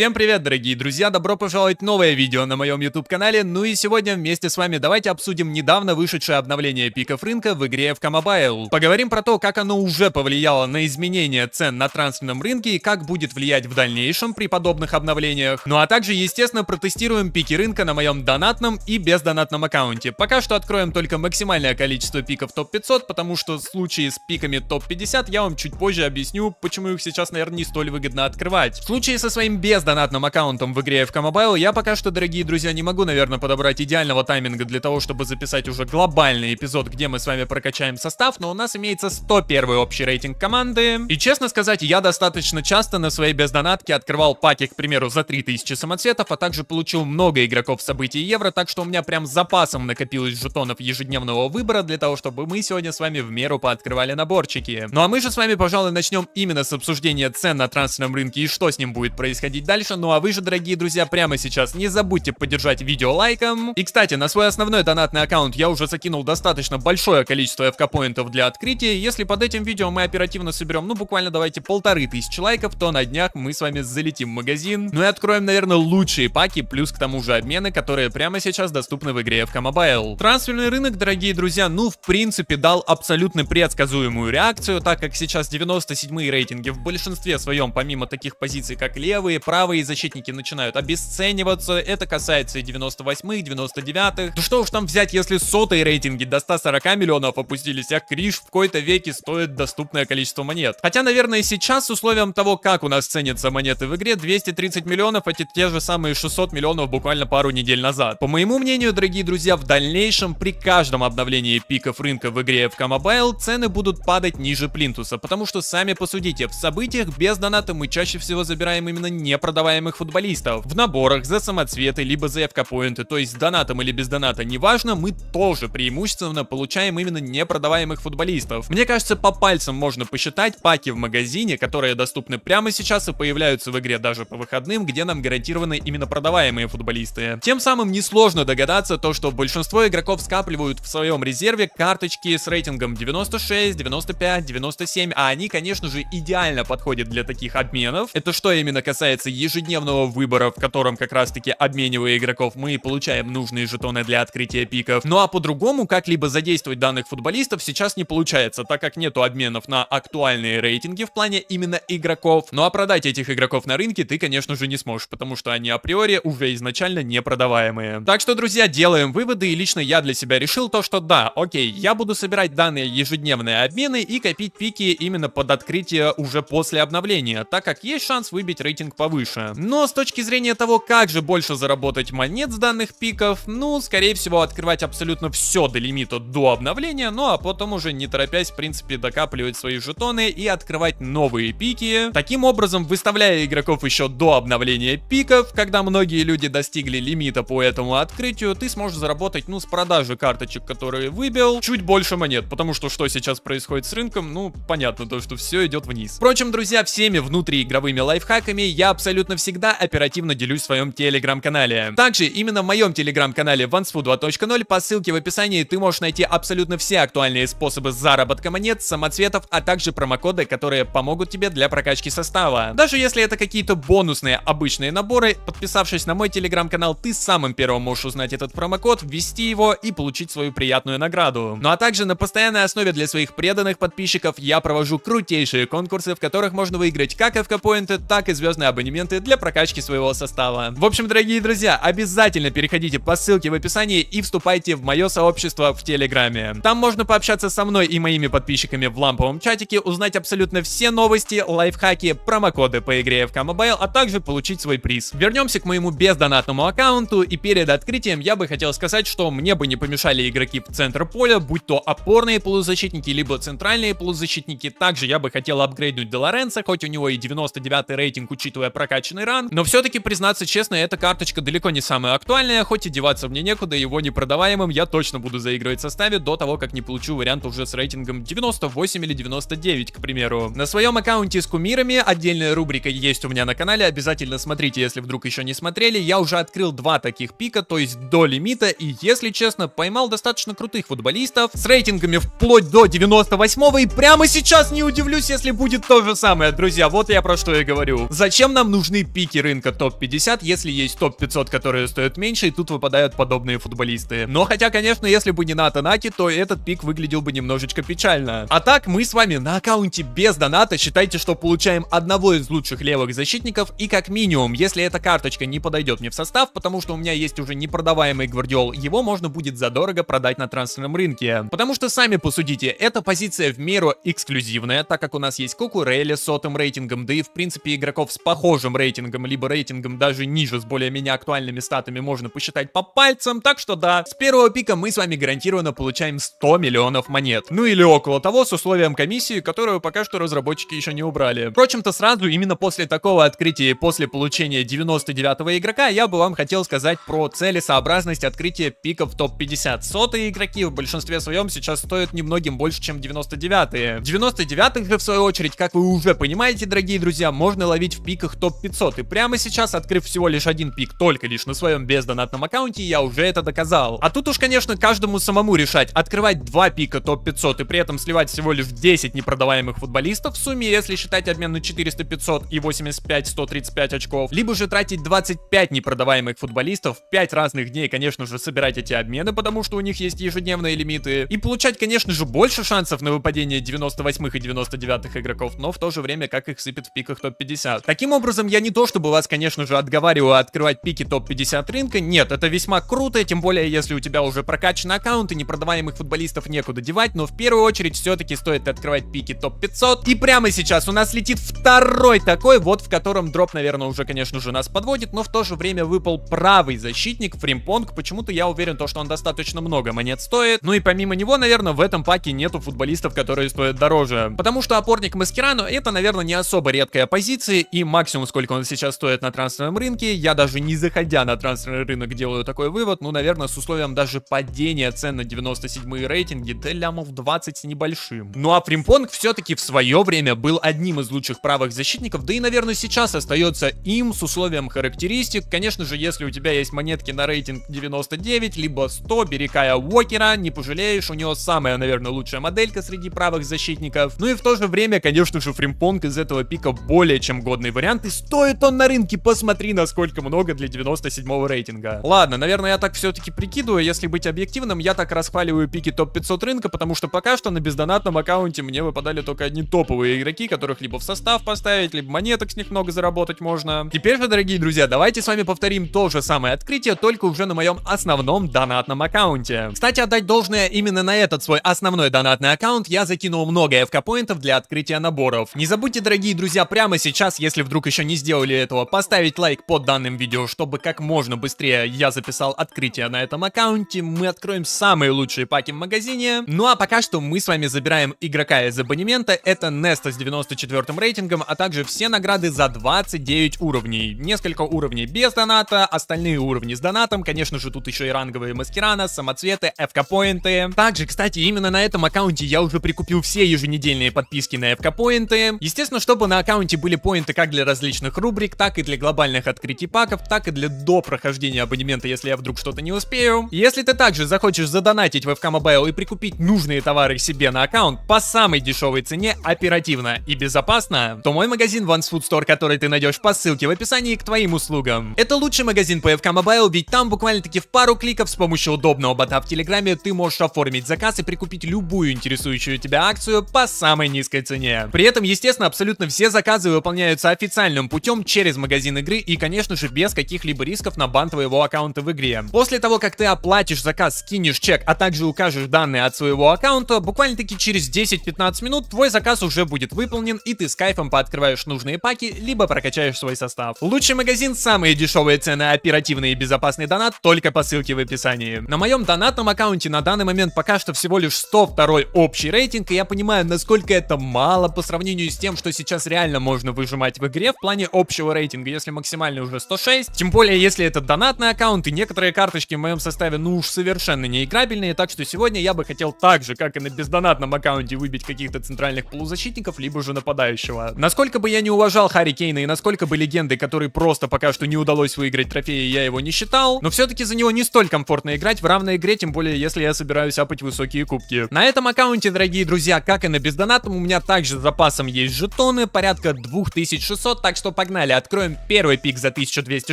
Всем привет, дорогие друзья! Добро пожаловать в новое видео на моем YouTube-канале. Ну и сегодня вместе с вами давайте обсудим недавно вышедшее обновление пиков рынка в игре FK Mobile. Поговорим про то, как оно уже повлияло на изменение цен на трансферном рынке и как будет влиять в дальнейшем при подобных обновлениях. Ну а также, естественно, протестируем пики рынка на моем донатном и бездонатном аккаунте. Пока что откроем только максимальное количество пиков топ-500, потому что в случае с пиками топ-50 я вам чуть позже объясню, почему их сейчас, наверное, не столь выгодно открывать. В случае со своим бездонатным донатным аккаунтом в игре FK Mobile, я пока что, дорогие друзья, не могу, наверное, подобрать идеального тайминга для того, чтобы записать уже глобальный эпизод, где мы с вами прокачаем состав, но у нас имеется 101 общий рейтинг команды. И честно сказать, я достаточно часто на своей бездонатке открывал паки, к примеру, за 3000 самоцветов, а также получил много игроков событий евро, так что у меня прям с запасом накопилось жетонов ежедневного выбора для того, чтобы мы сегодня с вами в меру пооткрывали наборчики. Ну а мы же с вами, пожалуй, начнем именно с обсуждения цен на трансферном рынке и что с ним будет происходить дальше дальше. Ну а вы же, дорогие друзья, прямо сейчас не забудьте поддержать видео лайком. И, кстати, на свой основной донатный аккаунт я уже закинул достаточно большое количество FK-поинтов для открытия. Если под этим видео мы оперативно соберем, ну буквально давайте полторы тысячи лайков, то на днях мы с вами залетим в магазин. Ну и откроем, наверное, лучшие паки, плюс к тому же обмены, которые прямо сейчас доступны в игре FK Mobile. Трансферный рынок, дорогие друзья, ну в принципе дал абсолютно предсказуемую реакцию, так как сейчас 97-е рейтинги в большинстве своем, помимо таких позиций, как левые, правые, правые защитники начинают обесцениваться. Это касается и 98-х, 99-х. Ну что уж там взять, если сотые рейтинги до 140 миллионов опустились, а Криш в какой-то веке стоит доступное количество монет. Хотя, наверное, сейчас с условием того, как у нас ценятся монеты в игре, 230 миллионов, эти те же самые 600 миллионов буквально пару недель назад. По моему мнению, дорогие друзья, в дальнейшем при каждом обновлении пиков рынка в игре FK Mobile цены будут падать ниже плинтуса, потому что сами посудите, в событиях без доната мы чаще всего забираем именно не продаваемых футболистов. В наборах за самоцветы, либо за эвкопоинты, то есть с донатом или без доната, неважно, мы тоже преимущественно получаем именно непродаваемых футболистов. Мне кажется, по пальцам можно посчитать паки в магазине, которые доступны прямо сейчас и появляются в игре даже по выходным, где нам гарантированы именно продаваемые футболисты. Тем самым несложно догадаться то, что большинство игроков скапливают в своем резерве карточки с рейтингом 96, 95, 97, а они, конечно же, идеально подходят для таких обменов. Это что именно касается ежедневного выбора, в котором как раз-таки обменивая игроков, мы получаем нужные жетоны для открытия пиков. Ну а по-другому как-либо задействовать данных футболистов сейчас не получается, так как нету обменов на актуальные рейтинги в плане именно игроков. Ну а продать этих игроков на рынке ты, конечно же, не сможешь, потому что они априори уже изначально не продаваемые. Так что, друзья, делаем выводы, и лично я для себя решил то, что да, окей, я буду собирать данные ежедневные обмены и копить пики именно под открытие уже после обновления, так как есть шанс выбить рейтинг повыше больше. Но с точки зрения того, как же больше заработать монет с данных пиков, ну, скорее всего, открывать абсолютно все до лимита до обновления, ну а потом уже не торопясь, в принципе, докапливать свои жетоны и открывать новые пики. Таким образом, выставляя игроков еще до обновления пиков, когда многие люди достигли лимита по этому открытию, ты сможешь заработать, ну, с продажи карточек, которые выбил, чуть больше монет, потому что что сейчас происходит с рынком, ну, понятно то, что все идет вниз. Впрочем, друзья, всеми внутриигровыми лайфхаками я абсолютно абсолютно всегда оперативно делюсь в своем телеграм-канале. Также именно в моем телеграм-канале OneSfu 2.0 по ссылке в описании ты можешь найти абсолютно все актуальные способы заработка монет, самоцветов, а также промокоды, которые помогут тебе для прокачки состава. Даже если это какие-то бонусные обычные наборы, подписавшись на мой телеграм-канал, ты самым первым можешь узнать этот промокод, ввести его и получить свою приятную награду. Ну а также на постоянной основе для своих преданных подписчиков я провожу крутейшие конкурсы, в которых можно выиграть как FK-поинты, так и звездный абонемент инструменты для прокачки своего состава. В общем, дорогие друзья, обязательно переходите по ссылке в описании и вступайте в мое сообщество в Телеграме. Там можно пообщаться со мной и моими подписчиками в ламповом чатике, узнать абсолютно все новости, лайфхаки, промокоды по игре FK Mobile, а также получить свой приз. Вернемся к моему бездонатному аккаунту, и перед открытием я бы хотел сказать, что мне бы не помешали игроки в центр поля, будь то опорные полузащитники, либо центральные полузащитники. Также я бы хотел апгрейднуть Делоренса, хоть у него и 99 рейтинг, учитывая прокачку прокачанный ранг. Но все-таки, признаться честно, эта карточка далеко не самая актуальная, хоть и деваться мне некуда, его непродаваемым я точно буду заигрывать в составе до того, как не получу вариант уже с рейтингом 98 или 99, к примеру. На своем аккаунте с кумирами отдельная рубрика есть у меня на канале, обязательно смотрите, если вдруг еще не смотрели. Я уже открыл два таких пика, то есть до лимита, и если честно, поймал достаточно крутых футболистов с рейтингами вплоть до 98 и прямо сейчас не удивлюсь, если будет то же самое, друзья, вот я про что и говорю. Зачем нам нужны нужны пики рынка топ-50, если есть топ-500, которые стоят меньше, и тут выпадают подобные футболисты. Но хотя, конечно, если бы не Ната Наки, то этот пик выглядел бы немножечко печально. А так, мы с вами на аккаунте без доната, считайте, что получаем одного из лучших левых защитников, и как минимум, если эта карточка не подойдет мне в состав, потому что у меня есть уже непродаваемый Гвардиол, его можно будет задорого продать на трансферном рынке. Потому что, сами посудите, эта позиция в меру эксклюзивная, так как у нас есть Куку Рейли с сотым рейтингом, да и в принципе игроков с похожим же рейтингом, либо рейтингом даже ниже с более-менее актуальными статами можно посчитать по пальцам, так что да, с первого пика мы с вами гарантированно получаем 100 миллионов монет. Ну или около того, с условием комиссии, которую пока что разработчики еще не убрали. Впрочем-то сразу, именно после такого открытия, после получения 99 игрока, я бы вам хотел сказать про целесообразность открытия пиков топ-50. Сотые игроки в большинстве своем сейчас стоят немногим больше, чем 99-е. 99-х же, в свою очередь, как вы уже понимаете, дорогие друзья, можно ловить в пиках топ-50 500. И прямо сейчас, открыв всего лишь один пик, только лишь на своем бездонатном аккаунте, я уже это доказал. А тут уж, конечно, каждому самому решать, открывать два пика топ-500 и при этом сливать всего лишь 10 непродаваемых футболистов в сумме, если считать обмен на 400-500 и 85-135 очков, либо же тратить 25 непродаваемых футболистов в 5 разных дней, конечно же, собирать эти обмены, потому что у них есть ежедневные лимиты, и получать, конечно же, больше шансов на выпадение 98 и 99 игроков, но в то же время как их сыпет в пиках топ-50. Таким образом, я не то чтобы вас, конечно же, отговариваю открывать пики топ-50 рынка, нет, это весьма круто, тем более, если у тебя уже прокачан аккаунт и непродаваемых футболистов некуда девать, но в первую очередь все-таки стоит открывать пики топ-500. И прямо сейчас у нас летит второй такой, вот в котором дроп, наверное, уже, конечно же, нас подводит, но в то же время выпал правый защитник, фримпонг, почему-то я уверен, то, что он достаточно много монет стоит, ну и помимо него, наверное, в этом паке нету футболистов, которые стоят дороже, потому что опорник Маскирану это, наверное, не особо редкая позиция и максимум, сколько сколько он сейчас стоит на трансферном рынке. Я даже не заходя на трансферный рынок делаю такой вывод. Ну, наверное, с условием даже падения цен на 97-е рейтинги, да лямов 20 с небольшим. Ну а Фримпонг все-таки в свое время был одним из лучших правых защитников, да и, наверное, сейчас остается им с условием характеристик. Конечно же, если у тебя есть монетки на рейтинг 99, либо 100, бери Кая Уокера, не пожалеешь, у него самая, наверное, лучшая моделька среди правых защитников. Ну и в то же время, конечно же, Фримпонг из этого пика более чем годный вариант, и стоит он на рынке? Посмотри, насколько много для 97 рейтинга. Ладно, наверное, я так все-таки прикидываю. Если быть объективным, я так расхваливаю пики топ-500 рынка, потому что пока что на бездонатном аккаунте мне выпадали только одни топовые игроки, которых либо в состав поставить, либо монеток с них много заработать можно. Теперь же, дорогие друзья, давайте с вами повторим то же самое открытие, только уже на моем основном донатном аккаунте. Кстати, отдать должное именно на этот свой основной донатный аккаунт я закинул много FK-поинтов для открытия наборов. Не забудьте, дорогие друзья, прямо сейчас, если вдруг еще не сделали этого, поставить лайк под данным видео, чтобы как можно быстрее я записал открытие на этом аккаунте. Мы откроем самые лучшие паки в магазине. Ну а пока что мы с вами забираем игрока из абонемента. Это Неста с 94 рейтингом, а также все награды за 29 уровней. Несколько уровней без доната, остальные уровни с донатом. Конечно же, тут еще и ранговые маскирана, самоцветы, FK-поинты. Также, кстати, именно на этом аккаунте я уже прикупил все еженедельные подписки на FK-поинты. Естественно, чтобы на аккаунте были поинты как для различных стандартных рубрик, так и для глобальных открытий паков, так и для до прохождения абонемента, если я вдруг что-то не успею. Если ты также захочешь задонатить в FK Mobile и прикупить нужные товары себе на аккаунт по самой дешевой цене оперативно и безопасно, то мой магазин One Food Store, который ты найдешь по ссылке в описании, к твоим услугам. Это лучший магазин по FK Mobile, ведь там буквально-таки в пару кликов с помощью удобного бота в Телеграме ты можешь оформить заказ и прикупить любую интересующую тебя акцию по самой низкой цене. При этом, естественно, абсолютно все заказы выполняются официальным путем путем через магазин игры и, конечно же, без каких-либо рисков на бан твоего аккаунта в игре. После того, как ты оплатишь заказ, скинешь чек, а также укажешь данные от своего аккаунта, буквально-таки через 10-15 минут твой заказ уже будет выполнен и ты с кайфом пооткрываешь нужные паки, либо прокачаешь свой состав. Лучший магазин, самые дешевые цены, оперативный и безопасный донат только по ссылке в описании. На моем донатном аккаунте на данный момент пока что всего лишь 102 общий рейтинг, и я понимаю, насколько это мало по сравнению с тем, что сейчас реально можно выжимать в игре в плане плане общего рейтинга, если максимальный уже 106. Тем более, если это донатный аккаунт, и некоторые карточки в моем составе ну уж совершенно не играбельные. Так что сегодня я бы хотел так же, как и на бездонатном аккаунте, выбить каких-то центральных полузащитников, либо же нападающего. Насколько бы я не уважал Харри Кейна и насколько бы легенды, которые просто пока что не удалось выиграть трофеи, я его не считал, но все-таки за него не столь комфортно играть в равной игре, тем более, если я собираюсь апать высокие кубки. На этом аккаунте, дорогие друзья, как и на бездонатном, у меня также с запасом есть жетоны, порядка 2600, так что что погнали, откроем первый пик за 1200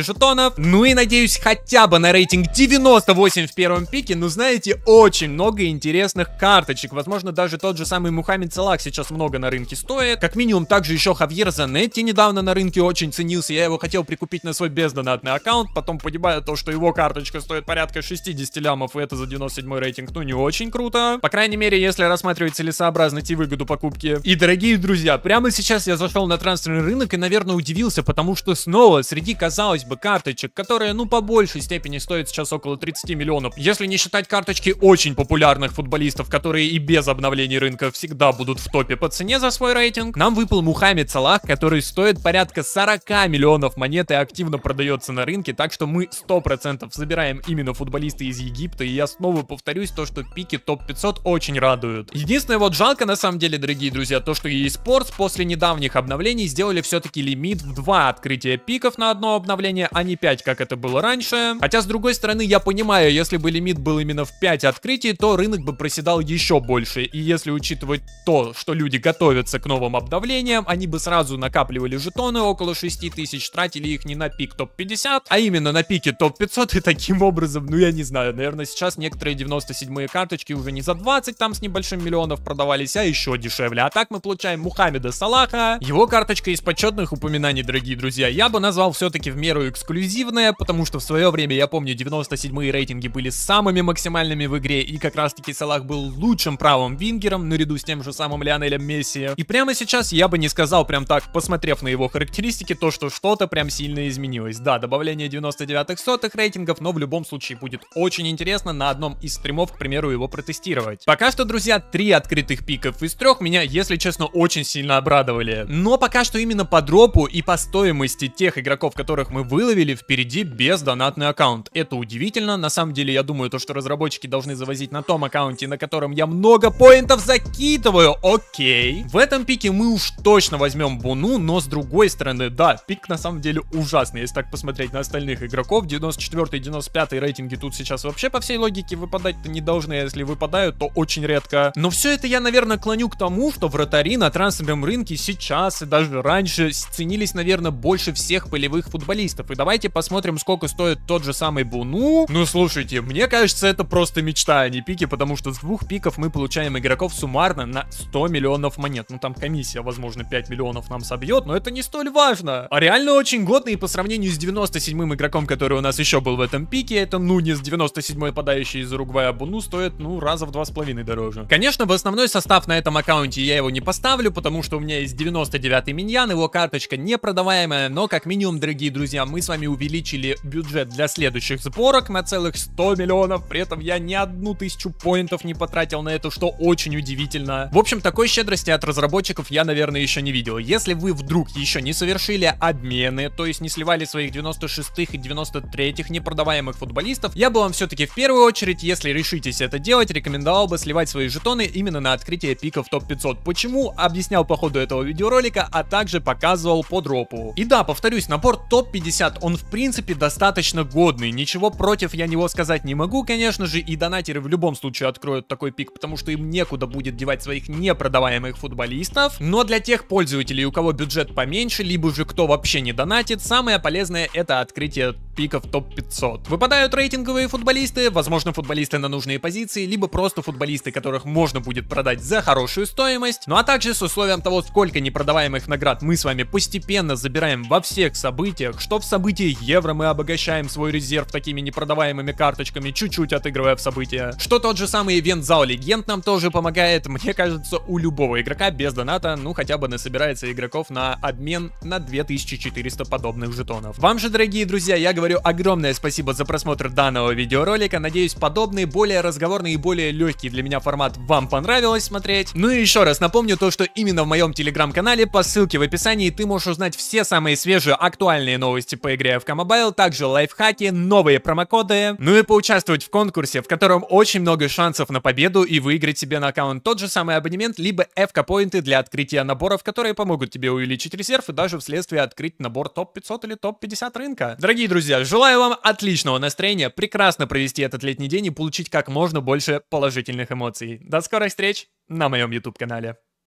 жетонов. Ну и надеюсь хотя бы на рейтинг 98 в первом пике, но ну, знаете, очень много интересных карточек. Возможно, даже тот же самый Мухаммед Салах сейчас много на рынке стоит. Как минимум, также еще Хавьер Занетти недавно на рынке очень ценился. Я его хотел прикупить на свой бездонатный аккаунт, потом понимаю то, что его карточка стоит порядка 60 лямов, и это за 97 рейтинг, ну не очень круто. По крайней мере, если рассматривать целесообразность и выгоду покупки. И, дорогие друзья, прямо сейчас я зашел на трансферный рынок и, наверное, удивился, потому что снова среди, казалось бы, карточек, которые, ну, по большей степени стоят сейчас около 30 миллионов, если не считать карточки очень популярных футболистов, которые и без обновлений рынка всегда будут в топе по цене за свой рейтинг, нам выпал Мухаммед Салах, который стоит порядка 40 миллионов монет и активно продается на рынке, так что мы 100% забираем именно футболисты из Египта, и я снова повторюсь то, что пики топ-500 очень радуют. Единственное, вот жалко на самом деле, дорогие друзья, то, что eSports после недавних обновлений сделали все-таки лимит выходит в два открытия пиков на одно обновление, а не 5, как это было раньше. Хотя, с другой стороны, я понимаю, если бы лимит был именно в 5 открытий, то рынок бы проседал еще больше. И если учитывать то, что люди готовятся к новым обновлениям, они бы сразу накапливали жетоны около 6 тысяч, тратили их не на пик топ-50, а именно на пике топ-500 и таким образом, ну я не знаю, наверное, сейчас некоторые 97-е карточки уже не за 20 там с небольшим миллионов продавались, а еще дешевле. А так мы получаем Мухаммеда Салаха, его карточка из почетных упоминаний воспоминаний, дорогие друзья, я бы назвал все-таки в меру эксклюзивное, потому что в свое время, я помню, 97-е рейтинги были самыми максимальными в игре, и как раз-таки Салах был лучшим правым вингером, наряду с тем же самым Лионелем Месси. И прямо сейчас я бы не сказал прям так, посмотрев на его характеристики, то, что что-то прям сильно изменилось. Да, добавление 99-х сотых рейтингов, но в любом случае будет очень интересно на одном из стримов, к примеру, его протестировать. Пока что, друзья, три открытых пиков из трех меня, если честно, очень сильно обрадовали. Но пока что именно по дропу и по стоимости тех игроков, которых мы выловили, впереди без донатный аккаунт. Это удивительно, на самом деле я думаю, то, что разработчики должны завозить на том аккаунте, на котором я много поинтов закидываю, окей. В этом пике мы уж точно возьмем Буну, но с другой стороны, да, пик на самом деле ужасный, если так посмотреть на остальных игроков, 94-95 рейтинги тут сейчас вообще по всей логике выпадать-то не должны, а если выпадают, то очень редко. Но все это я, наверное, клоню к тому, что вратари на трансферном рынке сейчас и даже раньше ценились здесь, наверное, больше всех полевых футболистов. И давайте посмотрим, сколько стоит тот же самый Буну. Ну, слушайте, мне кажется, это просто мечта, а не пики, потому что с двух пиков мы получаем игроков суммарно на 100 миллионов монет. Ну, там комиссия, возможно, 5 миллионов нам собьет, но это не столь важно. А реально очень годный по сравнению с 97-м игроком, который у нас еще был в этом пике, это Нунис, 97-й подающий из Уругвая а Буну, стоит, ну, раза в два с половиной дороже. Конечно, в основной состав на этом аккаунте я его не поставлю, потому что у меня есть 99-й Миньян, его карточка не продаваемое, но как минимум, дорогие друзья, мы с вами увеличили бюджет для следующих сборок на целых 100 миллионов, при этом я ни одну тысячу поинтов не потратил на это, что очень удивительно. В общем, такой щедрости от разработчиков я, наверное, еще не видел. Если вы вдруг еще не совершили обмены, то есть не сливали своих 96-х и 93-х непродаваемых футболистов, я бы вам все-таки в первую очередь, если решитесь это делать, рекомендовал бы сливать свои жетоны именно на открытие пиков топ-500. Почему? Объяснял по ходу этого видеоролика, а также показывал под дропу. И да, повторюсь, набор топ-50, он в принципе достаточно годный, ничего против я него сказать не могу, конечно же, и донатеры в любом случае откроют такой пик, потому что им некуда будет девать своих непродаваемых футболистов, но для тех пользователей, у кого бюджет поменьше, либо же кто вообще не донатит, самое полезное это открытие пиков топ-500. Выпадают рейтинговые футболисты, возможно футболисты на нужные позиции, либо просто футболисты, которых можно будет продать за хорошую стоимость, ну а также с условием того, сколько непродаваемых наград мы с вами постепенно постепенно забираем во всех событиях, что в событии евро мы обогащаем свой резерв такими непродаваемыми карточками, чуть-чуть отыгрывая в события. Что тот же самый ивент зал легенд нам тоже помогает, мне кажется, у любого игрока без доната, ну хотя бы насобирается игроков на обмен на 2400 подобных жетонов. Вам же, дорогие друзья, я говорю огромное спасибо за просмотр данного видеоролика, надеюсь, подобный, более разговорный и более легкий для меня формат вам понравилось смотреть. Ну и еще раз напомню то, что именно в моем телеграм-канале по ссылке в описании ты можешь узнать все самые свежие актуальные новости по игре FK Mobile, также лайфхаки, новые промокоды, ну и поучаствовать в конкурсе, в котором очень много шансов на победу и выиграть себе на аккаунт тот же самый абонемент, либо FK поинты для открытия наборов, которые помогут тебе увеличить резерв и даже вследствие открыть набор топ-500 или топ-50 рынка. Дорогие друзья, желаю вам отличного настроения, прекрасно провести этот летний день и получить как можно больше положительных эмоций. До скорых встреч на моем YouTube-канале.